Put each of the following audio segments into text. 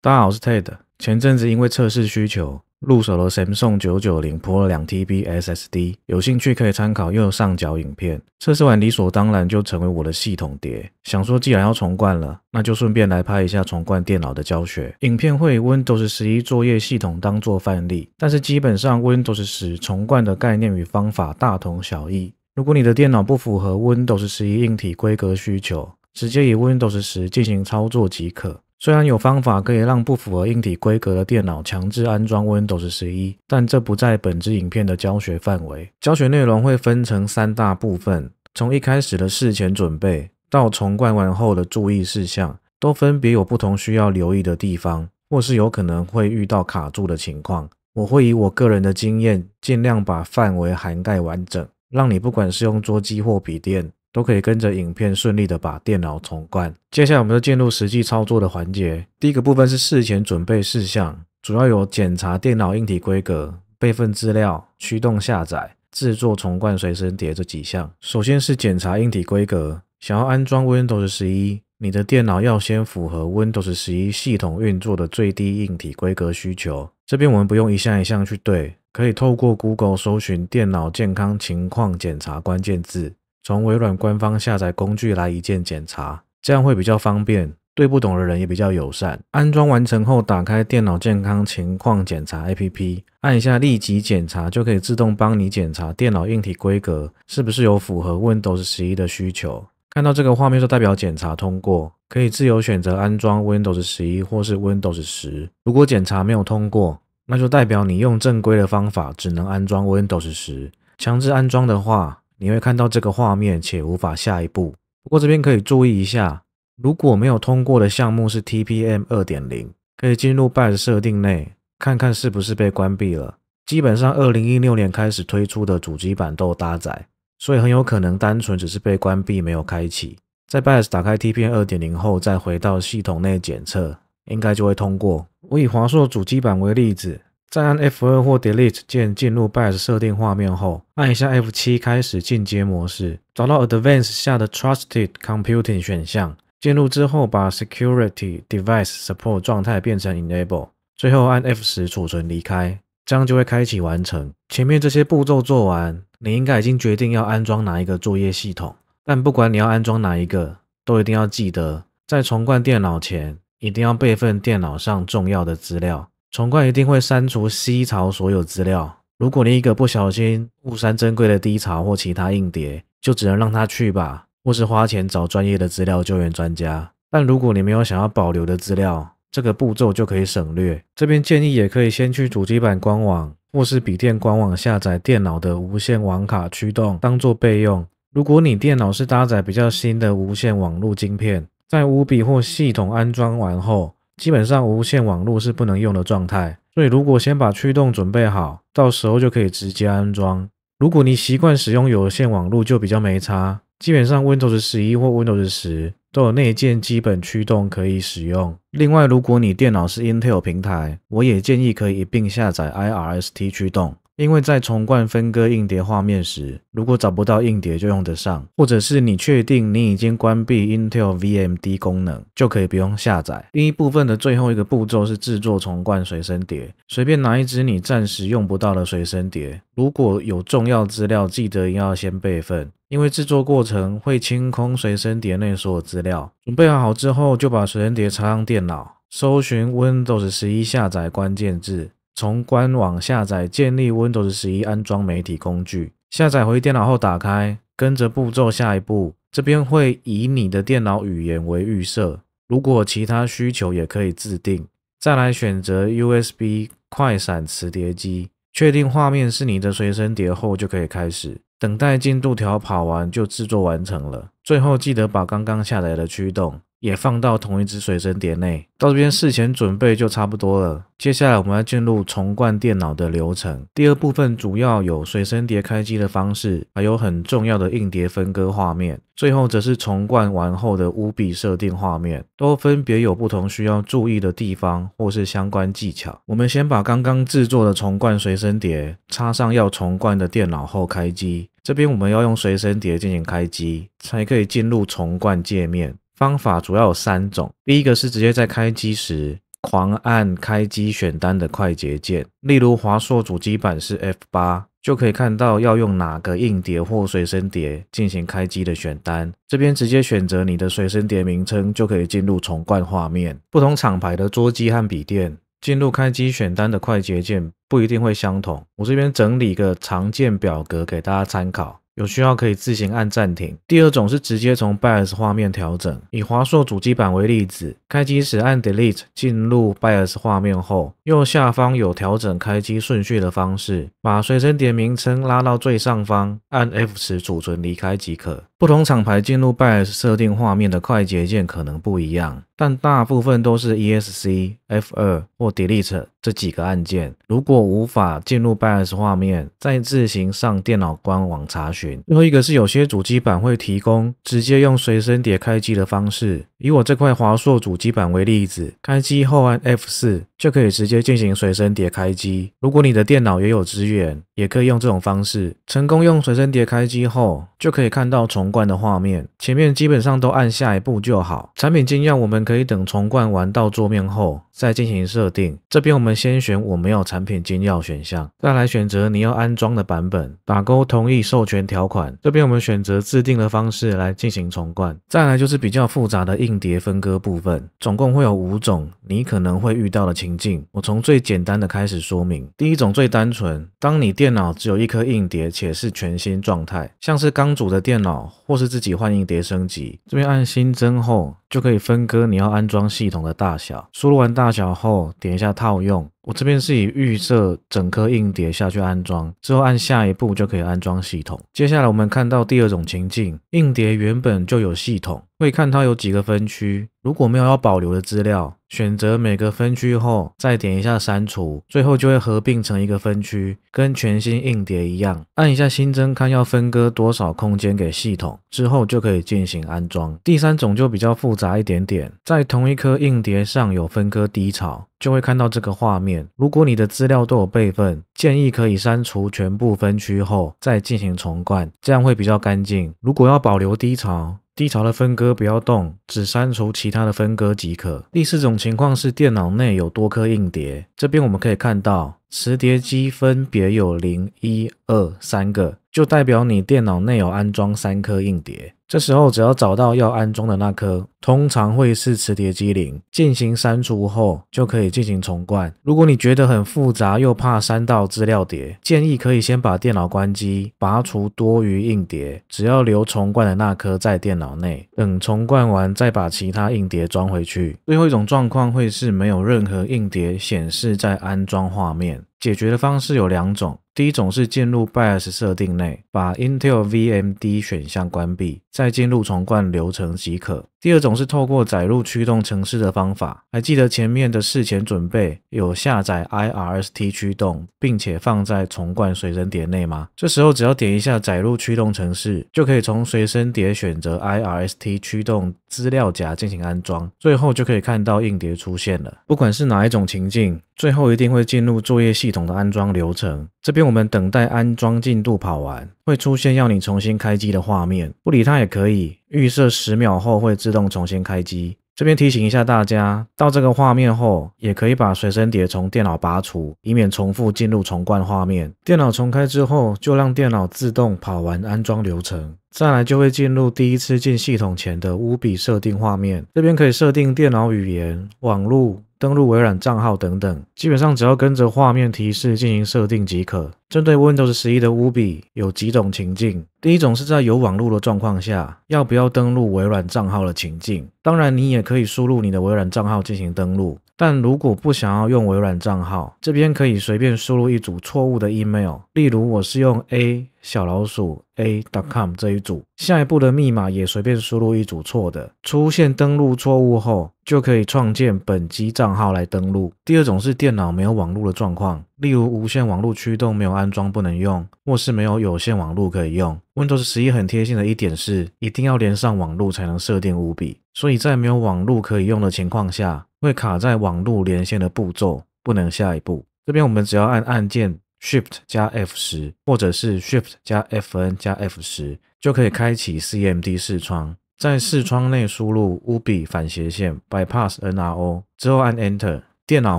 大家好，我是 Ted。前阵子因为测试需求，入手了 Samsung 990 Pro 两 TB SSD，有兴趣可以参考。右上角影片，测试完理所当然就成为我的系统碟。想说既然要重灌了，那就顺便来拍一下重灌电脑的教学影片，会 Windows 十一作业系统当做范例，但是基本上 Windows 十重灌的概念与方法大同小异。如果你的电脑不符合 Windows 十一硬体规格需求，直接以 Windows 十进行操作即可。虽然有方法可以让不符合硬体规格的电脑强制安装 Windows 十一，但这不在本支影片的教学范围。教学内容会分成三大部分，从一开始的事前准备到重灌完后的注意事项，都分别有不同需要留意的地方，或是有可能会遇到卡住的情况。我会以我个人的经验，尽量把范围涵盖完整，让你不管是用桌机或笔电。都可以跟着影片顺利的把电脑重灌。接下来，我们就进入实际操作的环节。第一个部分是事前准备事项，主要有检查电脑硬体规格、备份资料、驱动下载、制作重灌随身碟这几项。首先是检查硬体规格，想要安装 Windows 十一，你的电脑要先符合 Windows 十一系统运作的最低硬体规格需求。这边我们不用一项一项去对，可以透过 Google 搜寻电脑健康情况检查关键字。从微软官方下载工具来一键检查，这样会比较方便，对不懂的人也比较友善。安装完成后，打开电脑健康情况检查 APP，按一下立即检查，就可以自动帮你检查电脑硬体规格是不是有符合 Windows 十一的需求。看到这个画面就代表检查通过，可以自由选择安装 Windows 十一或是 Windows 十。如果检查没有通过，那就代表你用正规的方法只能安装 Windows 十。强制安装的话。你会看到这个画面，且无法下一步。不过这边可以注意一下，如果没有通过的项目是 TPM 二点零，可以进入 BIOS 设定内，看看是不是被关闭了。基本上，二零一六年开始推出的主机板都搭载，所以很有可能单纯只是被关闭，没有开启。在 BIOS 打开 TPM 二点零后，再回到系统内检测，应该就会通过。我以华硕主机板为例子。再按 F2 或 Delete 键进入 BIOS 设定画面后，按一下 F7 开始进阶模式，找到 Advanced 下的 Trusted Computing 选项，进入之后把 Security Device Support 状态变成 Enable，最后按 F10 存离开，这样就会开启完成。前面这些步骤做完，你应该已经决定要安装哪一个作业系统，但不管你要安装哪一个，都一定要记得在重灌电脑前，一定要备份电脑上重要的资料。重灌一定会删除 C 槽所有资料。如果你一个不小心误删珍贵的低槽或其他硬碟，就只能让它去吧，或是花钱找专业的资料救援专家。但如果你没有想要保留的资料，这个步骤就可以省略。这边建议也可以先去主机版官网或是笔电官网下载电脑的无线网卡驱动当做备用。如果你电脑是搭载比较新的无线网络晶片，在五笔或系统安装完后。基本上无线网络是不能用的状态，所以如果先把驱动准备好，到时候就可以直接安装。如果你习惯使用有线网络就比较没差。基本上 Windows 十一或 Windows 十都有内建基本驱动可以使用。另外，如果你电脑是 Intel 平台，我也建议可以一并下载 IRST 驱动。因为在重灌分割硬碟画面时，如果找不到硬碟就用得上，或者是你确定你已经关闭 Intel VMD 功能，就可以不用下载。第一部分的最后一个步骤是制作重灌随身碟，随便拿一支你暂时用不到的随身碟，如果有重要资料，记得要先备份，因为制作过程会清空随身碟内所有资料。准备好之后，就把随身碟插上电脑，搜寻 Windows 十一下载关键字。从官网下载建立 Windows 十一安装媒体工具，下载回电脑后打开，跟着步骤下一步。这边会以你的电脑语言为预设，如果其他需求也可以自定。再来选择 USB 快闪磁碟机，确定画面是你的随身碟后就可以开始。等待进度条跑完就制作完成了。最后记得把刚刚下载的驱动。也放到同一只随身碟内，到这边事前准备就差不多了。接下来我们要进入重灌电脑的流程。第二部分主要有随身碟开机的方式，还有很重要的硬碟分割画面，最后则是重灌完后的屋壁设定画面，都分别有不同需要注意的地方或是相关技巧。我们先把刚刚制作的重灌随身碟插上要重灌的电脑后开机，这边我们要用随身碟进行开机，才可以进入重灌界面。方法主要有三种，第一个是直接在开机时狂按开机选单的快捷键，例如华硕主机板是 F8，就可以看到要用哪个硬碟或随身碟进行开机的选单，这边直接选择你的随身碟名称就可以进入重灌画面。不同厂牌的桌机和笔电进入开机选单的快捷键不一定会相同，我这边整理一个常见表格给大家参考。有需要可以自行按暂停。第二种是直接从 BIOS 画面调整，以华硕主机板为例子，开机时按 Delete 进入 BIOS 画面后，右下方有调整开机顺序的方式，把随身碟名称拉到最上方，按 F10 存离开即可。不同厂牌进入 BIOS 设定画面的快捷键可能不一样。但大部分都是 ESC、F2 或 Delete 这几个按键。如果无法进入 BIOS 画面，再自行上电脑官网查询。最后一个是有些主机板会提供直接用随身碟开机的方式。以我这块华硕主机板为例子，开机后按 F 四就可以直接进行随身碟开机。如果你的电脑也有支援，也可以用这种方式成功用随身碟开机后，就可以看到重灌的画面。前面基本上都按下一步就好。产品经验，我们可以等重灌完到桌面后。再进行设定，这边我们先选我没有产品金钥选项，再来选择你要安装的版本，打勾同意授权条款。这边我们选择自定的方式来进行重灌，再来就是比较复杂的硬碟分割部分，总共会有五种你可能会遇到的情境，我从最简单的开始说明。第一种最单纯，当你电脑只有一颗硬碟且是全新状态，像是刚组的电脑或是自己换硬碟升级，这边按新增后。就可以分割你要安装系统的大小。输入完大小后，点一下套用。我这边是以预设整颗硬碟下去安装，之后按下一步就可以安装系统。接下来我们看到第二种情境，硬碟原本就有系统，会看它有几个分区，如果没有要保留的资料，选择每个分区后，再点一下删除，最后就会合并成一个分区，跟全新硬碟一样。按一下新增，看要分割多少空间给系统，之后就可以进行安装。第三种就比较复杂一点点，在同一颗硬碟上有分割低槽。就会看到这个画面。如果你的资料都有备份，建议可以删除全部分区后再进行重灌，这样会比较干净。如果要保留低潮，低潮的分割不要动，只删除其他的分割即可。第四种情况是电脑内有多颗硬碟，这边我们可以看到磁碟机分别有零、一、二、三个。就代表你电脑内有安装三颗硬碟，这时候只要找到要安装的那颗，通常会是磁碟机零，进行删除后就可以进行重灌。如果你觉得很复杂又怕删到资料碟，建议可以先把电脑关机，拔除多余硬碟，只要留重灌的那颗在电脑内，等重灌完再把其他硬碟装回去。最后一种状况会是没有任何硬碟显示在安装画面。解决的方式有两种，第一种是进入 BIOS 设定内，把 Intel VMD 选项关闭，再进入重灌流程即可。第二种是透过载入驱动程式的方法，还记得前面的事前准备有下载 IRST 驱动，并且放在重灌随身碟内吗？这时候只要点一下载入驱动程式，就可以从随身碟选择 IRST 驱动资料夹进行安装，最后就可以看到硬碟出现了。不管是哪一种情境。最后一定会进入作业系统的安装流程，这边我们等待安装进度跑完，会出现要你重新开机的画面，不理它也可以，预设十秒后会自动重新开机。这边提醒一下大家，到这个画面后，也可以把随身碟从电脑拔除，以免重复进入重灌画面。电脑重开之后，就让电脑自动跑完安装流程，再来就会进入第一次进系统前的乌比设定画面，这边可以设定电脑语言、网络。登录微软账号等等，基本上只要跟着画面提示进行设定即可。针对 Windows 十一的 Ubi 有几种情境，第一种是在有网络的状况下，要不要登录微软账号的情境。当然，你也可以输入你的微软账号进行登录。但如果不想要用微软账号，这边可以随便输入一组错误的 email，例如我是用 a 小老鼠 a. dot com 这一组，下一步的密码也随便输入一组错的，出现登录错误后，就可以创建本机账号来登录。第二种是电脑没有网络的状况，例如无线网络驱动没有安装不能用，或是没有有线网络可以用。Windows 十一很贴心的一点是，一定要连上网络才能设定五笔，所以在没有网络可以用的情况下。会卡在网络连线的步骤，不能下一步。这边我们只要按按键 Shift 加 F 十，或者是 Shift 加 Fn 加 F 十，就可以开启 CMD 视窗。在视窗内输入 ubi 反斜线 bypass nro 之后按 Enter，电脑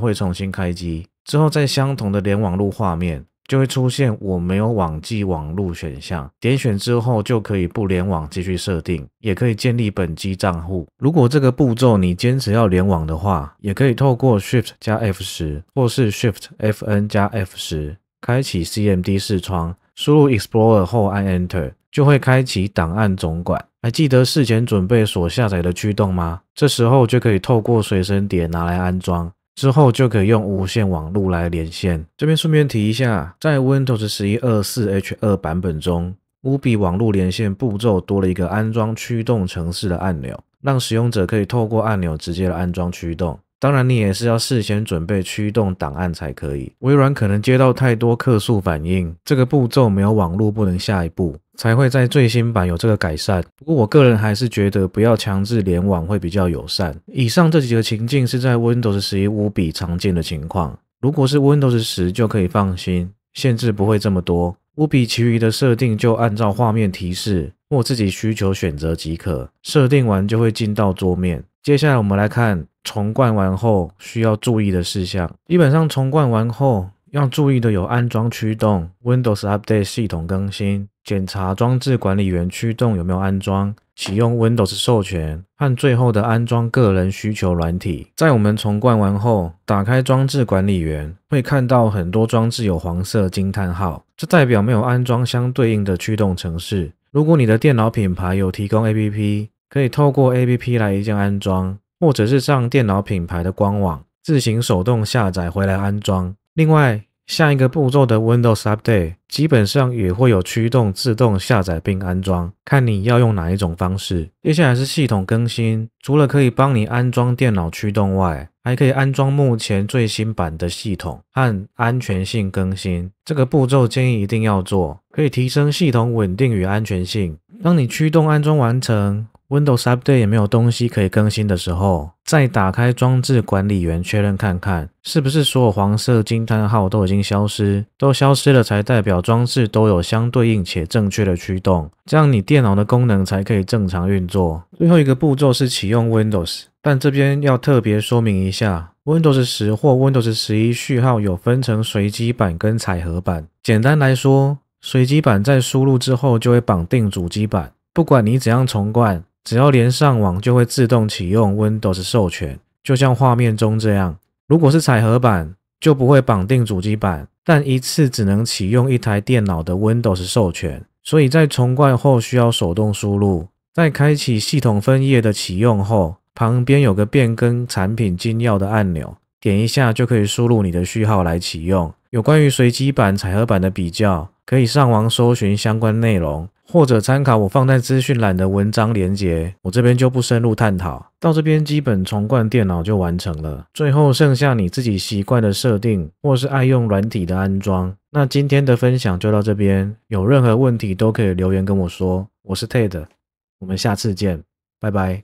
会重新开机。之后在相同的连网路画面。就会出现我没有网际网路选项，点选之后就可以不联网继续设定，也可以建立本机账户。如果这个步骤你坚持要联网的话，也可以透过 Shift 加 F 十，或是 Shift Fn 加 F 十，开启 CMD 视窗，输入 Explorer 后按 Enter，就会开启档案总管。还记得事前准备所下载的驱动吗？这时候就可以透过随身碟拿来安装。之后就可以用无线网络来连线。这边顺便提一下，在 Windows 十一二四 H 二版本中 u b i 网络连线步骤多了一个安装驱动程市的按钮，让使用者可以透过按钮直接的安装驱动。当然，你也是要事先准备驱动档案才可以。微软可能接到太多客诉，反映这个步骤没有网络不能下一步，才会在最新版有这个改善。不过，我个人还是觉得不要强制联网会比较友善。以上这几个情境是在 Windows 十一无比常见的情况，如果是 Windows 十就可以放心，限制不会这么多。无比其余的设定就按照画面提示或自己需求选择即可。设定完就会进到桌面。接下来我们来看重灌完后需要注意的事项。基本上重灌完后要注意的有安装驱动、Windows Update 系统更新、检查装置管理员驱动有没有安装、启用 Windows 授权和最后的安装个人需求软体。在我们重灌完后，打开装置管理员，会看到很多装置有黄色惊叹号，这代表没有安装相对应的驱动程式。如果你的电脑品牌有提供 APP。可以透过 A P P 来一键安装，或者是上电脑品牌的官网自行手动下载回来安装。另外，下一个步骤的 Windows Update 基本上也会有驱动自动下载并安装，看你要用哪一种方式。接下来是系统更新，除了可以帮你安装电脑驱动外，还可以安装目前最新版的系统和安全性更新。这个步骤建议一定要做，可以提升系统稳定与安全性。当你驱动安装完成。Windows Update 也没有东西可以更新的时候，再打开装置管理员确认看看，是不是所有黄色惊叹号都已经消失？都消失了才代表装置都有相对应且正确的驱动，这样你电脑的功能才可以正常运作。最后一个步骤是启用 Windows，但这边要特别说明一下，Windows 十或 Windows 十一序号有分成随机版跟彩盒版。简单来说，随机版在输入之后就会绑定主机版，不管你怎样重灌。只要连上网，就会自动启用 Windows 授权，就像画面中这样。如果是彩盒版，就不会绑定主机版，但一次只能启用一台电脑的 Windows 授权，所以在重灌后需要手动输入。在开启系统分页的启用后，旁边有个变更产品金钥的按钮，点一下就可以输入你的序号来启用。有关于随机版、彩盒版的比较，可以上网搜寻相关内容。或者参考我放在资讯栏的文章连接，我这边就不深入探讨。到这边基本重灌电脑就完成了，最后剩下你自己习惯的设定，或是爱用软体的安装。那今天的分享就到这边，有任何问题都可以留言跟我说。我是 Ted，我们下次见，拜拜。